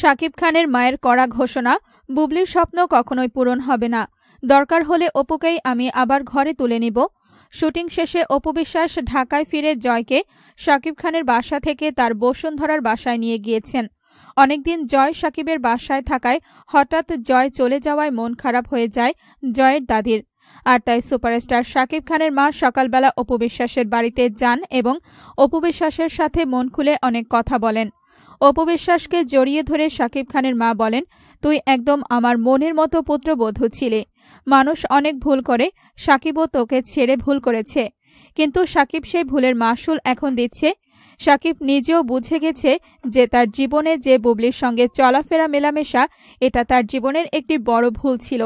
শাকিব খানের মায়ের করা ঘোষণা বুবলির স্বপ্ন কখনোই পূরণ হবে না দরকার হলে অপুকেই আমি আবার ঘরে তুলে নিব শুটিং শেষে অপু বিশ্বাস ঢাকায় ফিরে জয়কে শাকিব খানের বাসা থেকে তার বসুন্ধরার বাসায় নিয়ে গিয়েছেন অনেকদিন জয় সাকিবের বাসায় থাকায় হঠাৎ জয় চলে যাওয়ায় মন খারাপ হয়ে যায় জয়ের দাদির আর তাই সুপারস্টার শাকিব খানের মা সকালবেলা অপু বিশ্বাসের বাড়িতে যান এবং অপু বিশ্বাসের সাথে মন খুলে অনেক কথা বলেন অপবিশ্বাসকে জড়িয়ে ধরে সাকিব খানের মা বলেন তুই একদম আমার মনের মতো পুত্রবোধ ছিলে মানুষ অনেক ভুল করে সাকিবও তোকে ছেড়ে ভুল করেছে কিন্তু সাকিব সেই ভুলের মাসুল এখন দিচ্ছে সাকিব নিজেও বুঝে গেছে যে তার জীবনে যে বুবলির সঙ্গে চলাফেরা মেলামেশা এটা তার জীবনের একটি বড় ভুল ছিল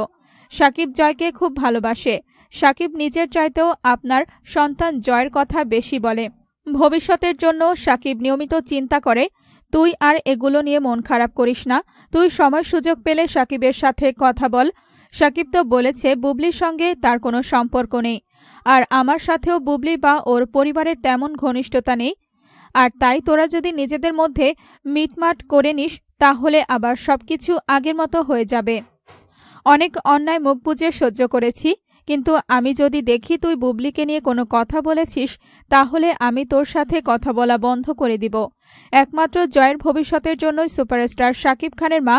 সাকিব জয়কে খুব ভালোবাসে সাকিব নিজের চাইতেও আপনার সন্তান জয়ের কথা বেশি বলে ভবিষ্যতের জন্য সাকিব নিয়মিত চিন্তা করে তুই আর এগুলো নিয়ে মন খারাপ করিস না তুই সময় সুযোগ পেলে সাকিবের সাথে কথা বল সাকিব তো বলেছে বুবলির সঙ্গে তার কোনো সম্পর্ক নেই আর আমার সাথেও বুবলি বা ওর পরিবারের তেমন ঘনিষ্ঠতা নেই আর তাই তোরা যদি নিজেদের মধ্যে মিটমাট করে নিস তাহলে আবার সব কিছু আগের মতো হয়ে যাবে অনেক অন্যায় মুখ বুঝে সহ্য করেছি কিন্তু আমি যদি দেখি তুই বুবলিকে নিয়ে কোনো কথা বলেছিস তাহলে আমি তোর সাথে কথা বলা বন্ধ করে দিব একমাত্র জয়ের ভবিষ্যতের জন্যই সুপারস্টার শাকিব খানের মা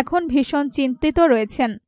এখন ভীষণ চিন্তিত রয়েছেন